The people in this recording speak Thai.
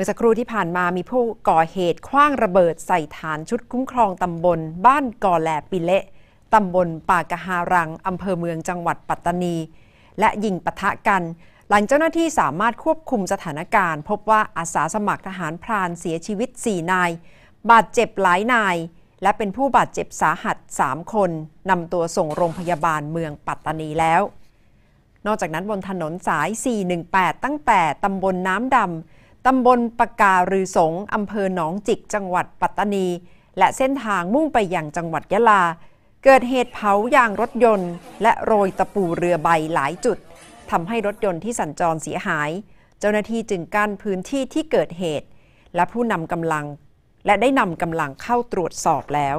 มื่อสักครู่ที่ผ่านมามีผู้ก่อเหตุ คว้างระเบิดใส่ฐานชุดคุ้มครองตำบล บ้านกอแหลปิเละตำบลป่ากะฮารังอำเภอเมืองจังหวัดปัตตานี และยิงปะทะกัน หลังเจ้าหน้าที่สามารถควบคุมสถานการณ์ พบว่าอาสาสมัครทหารพรานเสียชีวิต 4 นาย บาดเจ็บหลายนาย และเป็นผู้บาดเจ็บสาหัส 3 คนนำตัวส่งโรงพยาบาลเมืองปัตตานีแล้ว นอกจากนั้นบนถนนสาย 418 ตั้งแต่ตำบลน้ำดำตำบลปะการือสงอำเภอหนองจิกจังหวัดปัตตานี และเส้นทางมุ่งไปยังจังหวัดยะลา เกิดเหตุเผายางรถยนต์ และโรยตะปูเรือใบหลายจุด ทำให้รถยนต์ที่สัญจรเสียหาย เจ้าหน้าที่จึงกั้นพื้นที่ที่เกิดเหตุ และผู้นำกำลัง และได้นำกำลังเข้าตรวจสอบแล้ว